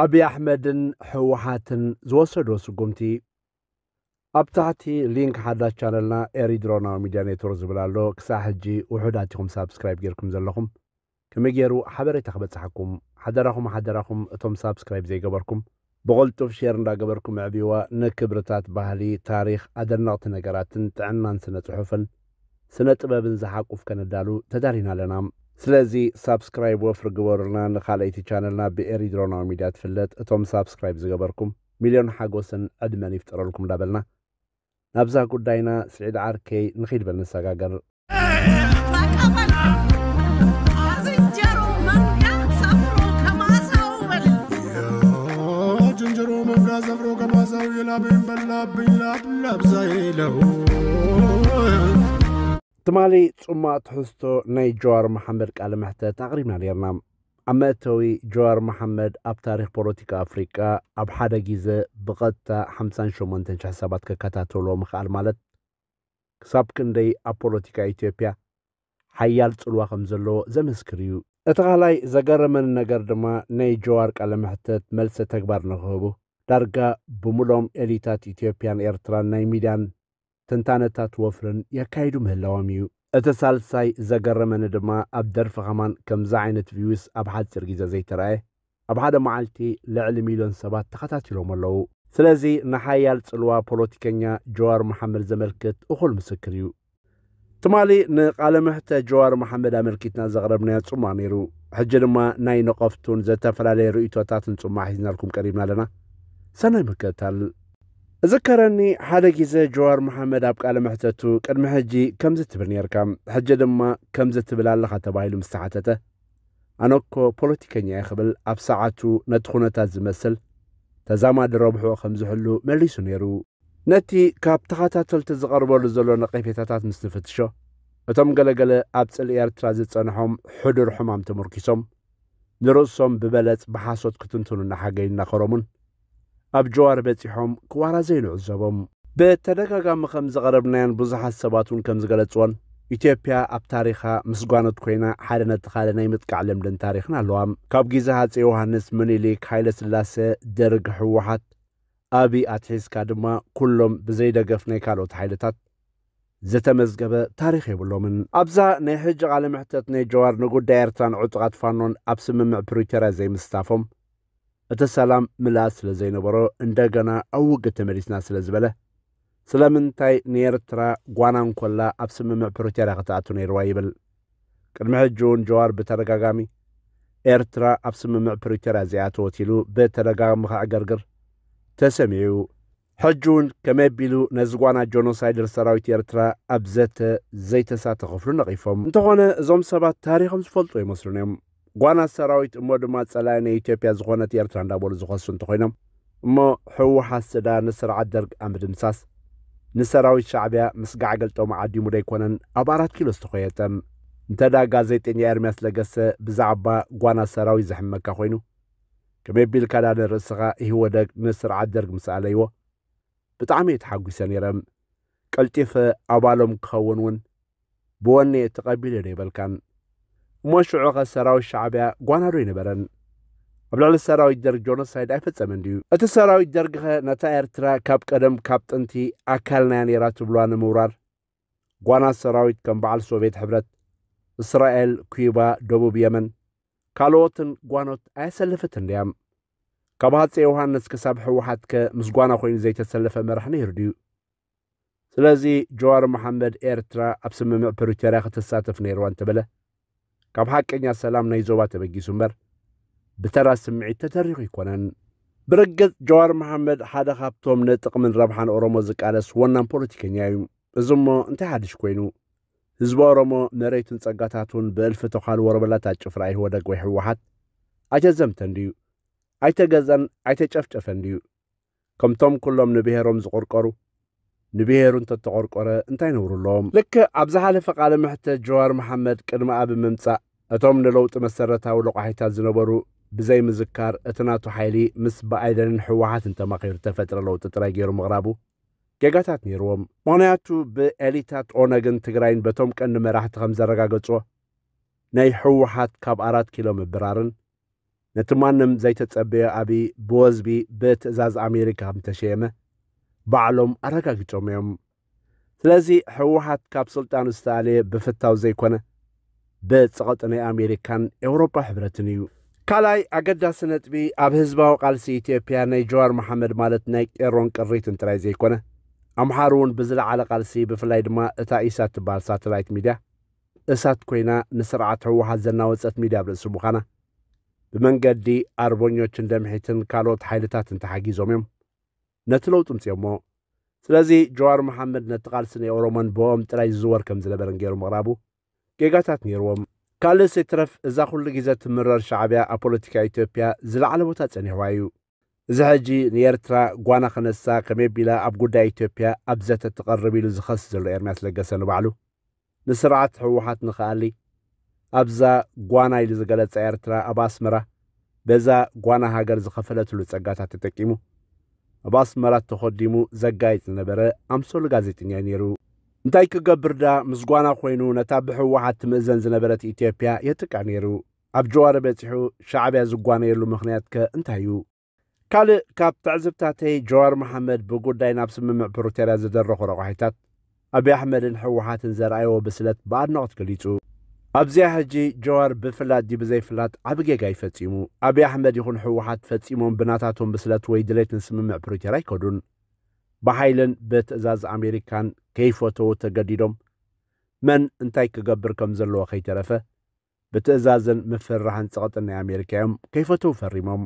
ኣብዪ ኣሕመድን ህወሓትን ዝወሰዶ ስጉምቲ ኣብ ታሕቲ ሊንክ ሓዳሽ ቻነልና ኤሪድሮናዊ ሚድያ ኔትወርክ ዝብል ኣሎ ክሳብ ሕጂ ውሑዳትኹም ሳብስክራይብ ጌርኩም ዘለኹም ከመይ ገይሩ ሓበሬታ ክበፅሐኩም ሓደራኹም ሓደራኹም እቶም ሳብስክራይብ ዘይገበርኩም ብቕልጡፍ ሼር እንዳገበርኩም ዕብይዋ ንክብርታት ባህሊ ታሪክ ኣደናቕቲ ነገራትን ጥዕናን ስነ ጽሑፍን ስነ ጥበብን ዝሓቁፍ ከነዳሉ ተዳሪና ኣለና ስለዚ ሳብስክራይብ ወፍሪ ግበሩልና ንኻልአይቲ ቻነልና ብኤሪድሮናዊ ሚድያ ትፍለጥ እቶም ሳብስክራይብ ዝገበርኩም ሚልዮን ሓጎስን ዕድመን ይፍጠረልኩም እንዳበልና ናብዛ ጉዳይና ስዒድ ዓርከይ ንኽይድበል ንሰጋገር ጀንጀሮ መብራ ዘፍሮ ከማሳው የላብኝ በላብኝ ላብ ላብዛ የለው ትማሊ ጽማዕ ትሕዝቶ ናይ ጀዋር መሓመድ ቃል ምሕተት ኣቕሪብና ነርና ኣብ መእተዊ ጀዋር መሓመድ ኣብ ታሪክ ፖለቲካ ኣፍሪቃ ኣብ ሓደ ግዜ ብቐጥታ 58,000 ሰባት ከከታተሎ ምኽኣል ማለት ክሳብ ክንደይ ኣብ ፖለቲካ ኢትዮጵያ ሓያል ፅልዋ ከም ዘለዎ ዘመስክር እዩ እቲ ኻልኣይ ዘገረመኒ ነገር ድማ ናይ ጀዋር ቃለ ምሕተት መልሰ ተግባር ንክህቡ ዳርጋ ብምሎም ኤሊታት ኢትዮጵያን ኤርትራን ናይ ሚድያን ትንታነታት ወፍርን የካይዱ ምህላዎም እዩ እቲ ሳልሳይ ዘገረመኒ ድማ ኣብ ደርፊ ኸማን ከምዚ ዓይነት ቪውስ ኣብ ሓፂር ግዜ ዘይተረአየ ኣብ ሓደ መዓልቲ ልዕሊ ሚልዮን ሰባት ተኸታቲሎም ኣለዉ ስለዚ ንሓያል ጽልዋ ፖለቲከኛ ጀዋር መሓመድ ዘመልክት እኹል ምስክር እዩ ትማሊ ንቓለ ምሕተ ጀዋር መሓመድ ኣመልኪትና ዘቕረብናዮ ጽማዕ ነይሩ ሕጂ ድማ ናይ ነቐፍቱን ዘተፈላለየ ርእቶታትን ጽማዕ ሒዝናልኩም ቀሪብና ኣለና ሰናይ ምክታል ذكرني حالا كيزا جوار محمد أبقى على محتاتو كان محجي كمزة تبرني أركام حجة دما كمزة تبلا لغا تبايل مستعاتته أنوكو بولوتيكاني يخبل أب ساعاتو ندخونة تازمسل تزاما دروبحو خمزو حلو مليسو نتي كاب تغاتاتو التزغر بولزولو نقيفي تاتات مستفتشو وتم غلا غلا أب سل إير ترازيت صنحوم حدر حمام تمركيسوم نروسوم ببلت بحاسوت كتنتونو نحاقين نخرومون اب جوار بتيحوم كوارا زين عزبهم بتدقا قام خمز غربنان بزح السباتون كمز غلطون ايتيبيا اب تاريخا مسقوانت كوينا حالنا تخالنا يمتقع لمدن تاريخنا اللوام كاب جيزهات يوهانس منيلي كايلة سلاسة درق حوحات ابي اتحيز كادما كلهم بزيدا قفني كالو تحيلتات زتا مزقبه تاريخي بلومن ابزا نيحج غالم حتتني جوار نقود دايرتان عطغات فانون ابسمم بريتيرا زي مستافهم እቲ ሰላም ምላስ ስለ ዘይነበሮ እንደገና ኣውግ ተመሊስና ስለ ዝበለ ስለምንታይ ንኤርትራ ጓና እንኮላ ኣብ ስምምዕ ፕሪቶርያ ክትኣቱ ነይርዋ ይብል ቅድሚ ሕጂ እውን ጀዋር ብተደጋጋሚ ኤርትራ ኣብ ስምምዕ ፕሪቶርያ እዚኣ ኢሉ ብተደጋጋሚ ገርግር ተሰሚዑ ሕጂ እውን ከመይ ኣቢሉ ነዚ ጓና ጀኖሳይድር ሰራዊት ኤርትራ ኣብ ዘተ ዘይተሳተኸፍሉ ነቒፎም እንተኾነ እዞም ሰባት ታሪኾም ዝፈልጡ ይመስሉን እዮም ጓና ሰራዊት እሞ ድማ ጸላይ ናይ ኢትዮጵያ ዝኾነት ኤርትራ እንዳበሉ ዝኸሱ እንተኾይኖም እሞ ሕወሓት ስዳ ንስርዓት ደርግ ኣብ ምድምሳስ ንሰራዊት ሻዕብያ ምስ ጋዕገልጦም ዓዲሙ ደይኮነን ኣብ ኣራት ኪሎ ዝተኮየጠም እንተዳ ጋዜጠኛ ኤርምያስ ለገሰ ብዛዕባ ጓና ሰራዊት ዘሕመካ ኮይኑ ከመይ ቢልካዳ ንርእስኻ ይህወ ደግ ንስርዓት ደርግ ምስ ኣለይዎ ብጣዕሚ እየ ተሓጒሰ ነይረም ቀልጢፍ ኣባሎም ክኸውን እውን ብወኒ ተቐቢሉ ዶ ይበልካን ሙመሽዑ ሰራዊት ሻዕብያ ጓናዶ ይነበረን ኣብ ልዕሊ ሰራዊት ደርጊ ጆኖሳይድ ኣይፈፀመን ድዩ እቲ ሰራዊት ደርጊ ኸ ነታ ኤርትራ ካብ ቀደም ካብ ጥንቲ ኣካልናያ ነይራ ትብሏ ንምውራር ጓናት ሰራዊት ከም በዓል ሶቪየት ሕብረት እስራኤል ኩባ ደቡብ የመን ካልኦትን ጓኖት ኣየሰለፈትን ድያ ካብ ሃፀ ዮሃንስ ክሳብ ሕወሓት ከ ምስ ጓና ኮይኑ ዘይተሰለፈ መራሒ ነይሩ ድዩ ስለዚ ጀዋር መሓመድ ኤርትራ ኣብ ስምምዕ ፕሪቶርያ ክትሳተፍ ነይርዋ እንተበለ ካብ ሓቀኛ ሰላም ናይ ዞባ ተበጊሱ እምበር ብተራ ስምዒት ተተሪኹ ይኮነን ብረገፅ ጀዋር መሓመድ ሓደ ካብቶም ንጥቕምን ረብሓን ኦሮሞ ዝቃለስ ወናን ፖለቲከኛ እዩ እዚ እሞ እንታይ ሓድሽ ኮይኑ ህዝቢ ኦሮሞ መሬቱን ጸጋታቱን ብእልፊ ተኻል ወረበላታት ጭፍራ ይህወደግ ወይ ሕወሓት ኣይተዘምተን ድዩ ኣይተገዘን ኣይተጨፍጨፈን ድዩ ከምቶም ኩሎም ንብሄሮም ዝቖርቈሩ ንብሔሩ እንተተቆርቆረ እንታይ ነብሩሎም ልክ ኣብ ዝሓለፈ ቓለ ምሕተት ጀዋር መሓመድ ቅድሚ ኣብ ምምጻእ እቶም ንለውጢ መሰረታዊ ልቑሒታት ዝነበሩ ብዘይ ምዝካር እቲ ናቱ ሓይሊ ምስ ብኣይደንን ሕወሓትን ተማኺሩ ተፈጥረ ለውጢ ጥራይ ገይሩ ምቕራቡ ጌጋታት ነይርዎም ምኽንያቱ ብኤሊታት ኦነግን ትግራይን በቶም ቀንዲ መራሕቲ ከም ዘረጋገጾ ናይ ሕወሓት ካብ ኣራት ኪሎ ምብራርን ነቲ ማንም ዘይተጸበየ ኣብዪ ብወዝቢ ብትእዛዝ ኣሜሪካ ከም ተሸየመ ባዕሎም ኣረጋጊፆም እዮም ስለዚ ሕወሓት ካብ ስልጣን ዝተኣለየ ብፍታው ዘይኮነ ብፀቐጥ ናይ ኣሜሪካን ኤውሮጳ ሕብረትን እዩ ካልኣይ ኣገዳሲ ነጥቢ ኣብ ህዝባዊ ቃልሲ ኢትዮጵያ ናይ ጀዋር መሓመድ ማለት ናይ ቄሮን ቅሪትን ጥራይ ዘይኮነ ኣምሓር እውን ብዝለዓለ ቃልሲ ብፍላይ ድማ እታ ኢሳት ትበሃል ሳተላይት ሚድያ እሳት ኮይና ንስርዓት ሕወሓት ዘናወፀት ሚድያ ብርእሲ ምዃና ብመንገዲ ኣርበኞችን ደምሒትን ካልኦት ሓይልታትን ተሓጊዞም እዮም ነቲ ለውጡ ምፅኦ እሞ ስለዚ ጀዋር መሓመድ ነቲ ቃልሲ ናይ ኦሮሞን ብኦም ጥራይ ዝዝወር ከም ዝነበረን ገይሩ ምቕራቡ ጌጋታት ነይርዎም ካልእ ዘይትረፍ እዛ ኩሉ ግዜ ትምረር ሻዕብያ ኣብ ፖለቲካ ኢትዮጵያ ዝለዕለ ቦታ ፀኒሕዋ እዩ እዚ ሕጂ ንኤርትራ ጓና ክነሳ ከመይ ኣቢላ ኣብ ጉዳይ ኢትዮጵያ ኣብ ዘተ ትቐርብ ኢሉ ዝኸስ ዘሎ ኤርምያስ ለገሰ ንባዕሉ ንስርዓት ሕወሓት ንኽኣሊ ኣብዛ ጓና ኢሉ ዝገለጸ ኤርትራ ኣብ ኣስመራ በዛ ጓና ሃገር ዝኸፈለትሉ ጸጋታት ተጠቂሙ ኣብ ኣስመራ ተኸዲሙ ዘጋይት ዝነበረ ኣምሰሉ ጋዜጠኛ ነይሩ እንታይ ክገብር ዳ ምስጓና ኮይኑ ነታ ብሕወሓት ትምእዘን ዝነበረት ኢትዮጵያ የጥቃዕ ነይሩ ኣብ ጀዋረ በፂሑ ሻዕብያ ዝጓነየሉ ምኽንያት ከ እንታይ እዩ ካልእ ካብ ትዕዝብታተይ ጀዋር መሓመድ ብጉዳይ ናብ ስምምዕ ፕሮቴርያ ዝደረኹ ረቑሒታት ኣብዪ ኣሕመድን ሕወሓትን ዘረኣየዎ ብስለት ብኣድናቕት ገሊጹ ኣብዚኣ ሕጂ ጀዋር ብፍላጥ ዲ ብዘይፍላጥ ዓብ ጌጋ ይፈጺሙ ኣብዪ ኣሕመድ ይኹን ሕወሓት ፈጺሞም ብናታቶም ብስለት ወይ ድሌትን ስምምዕ ፕሪቶርያ ኣይከዱን ብሓይልን ብትእዛዝ ኣሜሪካን ከይፈተዉ ተገዲዶም መን እንታይ ክገብር ከም ዘለዎ ከይተረፈ ብትእዛዝን ምፍርራሕን ናይ ኣሜሪካ እዮም ከይፈተዉ ፈሪሞም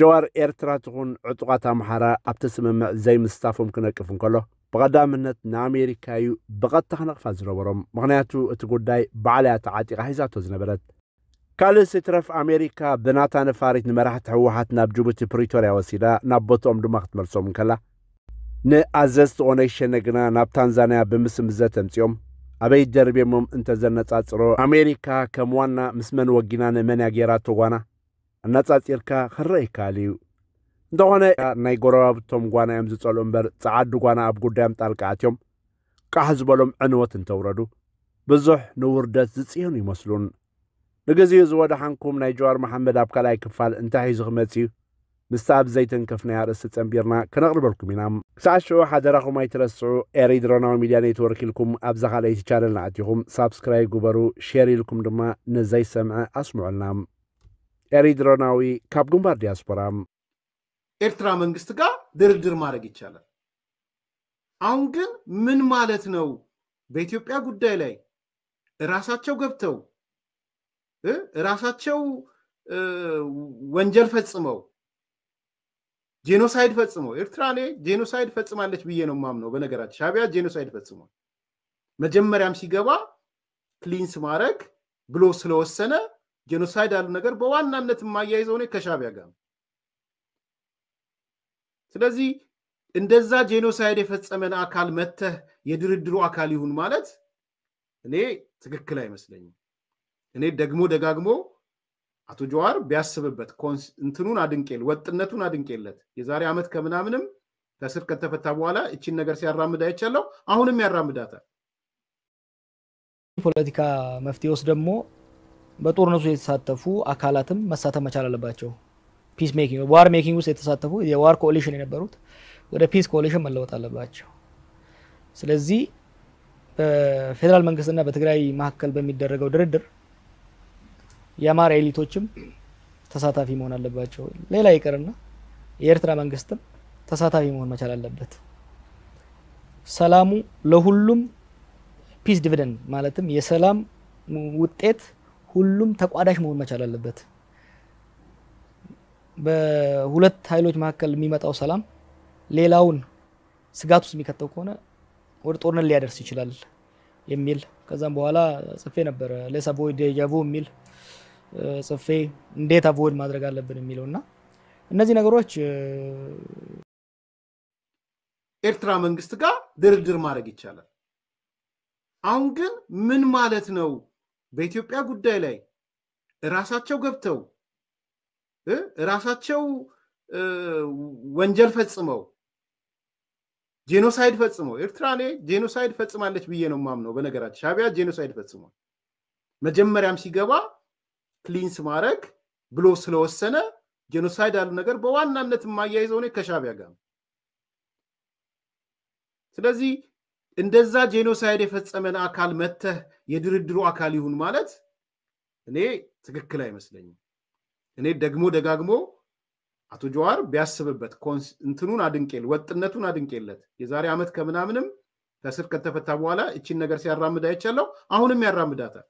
ጀዋር ኤርትራ ትኹን ዕጡቓት ኣምሓራ ኣብቲ ስምምዕ ዘይምስታፎም ክነቅፍ እንከሎ ብቐዳምነት ንኣሜሪካ እዩ ብቐጥታ ክነቕፋ ዝነበሮም ምኽንያቱ እቲ ጉዳይ ባዕልያ ተዓጢቓ ሒዛቶ ዝነበረት ካልእ ስትረፍ ኣሜሪካ ብናታ ነፋሪት ንመራሕቲ ህወሓት ናብ ጅቡቲ ፕሪቶርያ ወሲዳ ናብ ቦትኦም ድማ ክትመልሶም ከላ ንኣዘዝቲ ኦነግሸነ ግና ናብ ታንዛንያ ብምስምዘ ተምፂኦም ኣበይ ደርብሞም እንተዘነጻጽሮ ኣሜሪካ ከም ዋና ምስ መን ወጊና ንመን ጌይራ ጓና ኣነጻጺርካ ክርአ ይከኣል እዩ እንተኾነ ናይ ጎረባብቶም ጓና እዮም ዝጸልኡ እምበር ጸዓዱ ጓና ኣብ ጉዳዮም ጣልቃ ኣትዮም ቃሕ ዝበሎም ዕንወት እንተውረዱ ብዙሕ ንውርደት ዝጽየኑ ይመስሉን ንግዚኡ ዝወድሓንኩም ናይ ጀዋር መሓመድ ኣብ ካልኣይ ክፋል እንታይ ሒዙ ክመጽ እዩ ምስቲ ኣብ ዘይተንከፍናያ ርእሲ ጸንቢርና ክነቕርበልኩም ኢና ክሳዕ ሽዑ ሓደራኹም ኣይትረስዑ ኤሪድሮናዊ ሚድያ ኔትወርክ ኢልኩም ኣብዛ ካልአይቲ ቻነልና ኣትኹም ሳብስክራይብ ግበሩ ሼር ኢልኩም ድማ ንዘይሰምዐ ኣስምዑልና ኤሪድሮናዊ ካብ ግንባር ዲያስፖራ ኤርትራ መንግስት ጋር ድርድር ማድረግ ይቻላል። አሁን ግን ምን ማለት ነው? በኢትዮጵያ ጉዳይ ላይ እራሳቸው ገብተው እራሳቸው ወንጀል ፈጽመው ጄኖሳይድ ፈጽመው ኤርትራ እኔ ጄኖሳይድ ፈጽማለች ብዬ ነው ማምነው በነገራችን ሻቢያ ጄኖሳይድ ፈጽሟል። መጀመሪያም ሲገባ ክሊንስ ማድረግ ብሎ ስለወሰነ ጄኖሳይድ ያሉ ነገር በዋናነት የማያይዘው እኔ ከሻቢያ ጋር ነው። ስለዚህ እንደዛ ጄኖሳይድ የፈጸመን አካል መተህ የድርድሩ አካል ይሁን ማለት እኔ ትክክል አይመስለኝም። እኔ ደግሞ ደጋግሞ አቶ ጀዋር ቢያስብበት እንትኑን አድንቄል ወጥነቱን አድንቄለት የዛሬ ዓመት ከምናምንም ከስር ከተፈታ በኋላ እቺን ነገር ሲያራምድ አይቻለው አሁንም ያራምዳታል። ፖለቲካ መፍትሄ ውስጥ ደግሞ በጦርነቱ የተሳተፉ አካላትም መሳተፍ መቻል አለባቸው። ፒስ ሜኪንግ ዋር ሜኪንግ ውስጥ የተሳተፉ የዋር ኮሊሽን የነበሩት ወደ ፒስ ኮሊሽን መለወጥ አለባቸው። ስለዚህ በፌዴራል መንግስትና በትግራይ መካከል በሚደረገው ድርድር የአማራ ኤሊቶችም ተሳታፊ መሆን አለባቸው። ሌላ ይቅርና የኤርትራ መንግስትም ተሳታፊ መሆን መቻል አለበት። ሰላሙ ለሁሉም ፒስ ዲቪደንድ ማለትም የሰላም ውጤት ሁሉም ተቋዳሽ መሆን መቻል አለበት። በሁለት ኃይሎች መካከል የሚመጣው ሰላም ሌላውን ስጋት ውስጥ የሚከተው ከሆነ ወደ ጦርነት ሊያደርስ ይችላል የሚል ከዛም በኋላ ጽፌ ነበረ ሌስ አቮይድ የሚል ጽፌ እንዴት አቮይድ ማድረግ አለብን የሚለው እና እነዚህ ነገሮች ኤርትራ መንግስት ጋር ድርድር ማድረግ ይቻላል። አሁን ግን ምን ማለት ነው? በኢትዮጵያ ጉዳይ ላይ እራሳቸው ገብተው ራሳቸው ወንጀል ፈጽመው ጄኖሳይድ ፈጽመው ኤርትራ እኔ ጄኖሳይድ ፈጽማለች ብዬ ነው ማምነው። በነገራችን ሻቢያ ጄኖሳይድ ፈጽሟል። መጀመሪያም ሲገባ ክሊንስ ማድረግ ብሎ ስለወሰነ ጄኖሳይድ ያሉ ነገር በዋናነት የማያይዘው እኔ ከሻቢያ ጋር ነው። ስለዚህ እንደዛ ጄኖሳይድ የፈጸመን አካል መተህ የድርድሩ አካል ይሁን ማለት እኔ ትክክል አይመስለኝም። እኔ ደግሞ ደጋግሞ አቶ ጀዋር ቢያስብበት እንትኑን አድንቄል ወጥነቱን አድንቄለት የዛሬ ዓመት ከምናምንም ከስር ከተፈታ በኋላ እቺን ነገር ሲያራምድ አይቻለው። አሁንም ያራምዳታል።